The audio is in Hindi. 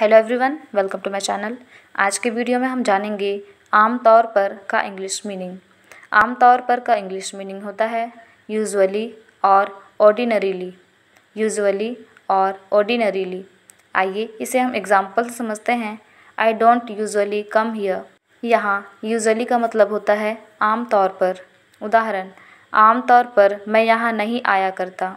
hello everyone welcome to my channel आज के वीडियो में हम जानेंगे आम तौर पर का इंग्लिश मीनिंग आम तौर पर का इंग्लिश मीनिंग होता है यूजुअली और ऑर्डिनरीली यूजुअली और ऑर्डिनरीली आइए इसे हम एग्जाम्पल समझते हैं I don't usually come here यहाँ यूजुअली का मतलब होता है आम तौर पर उदाहरण आम तौर पर मैं यहाँ नहीं आया करता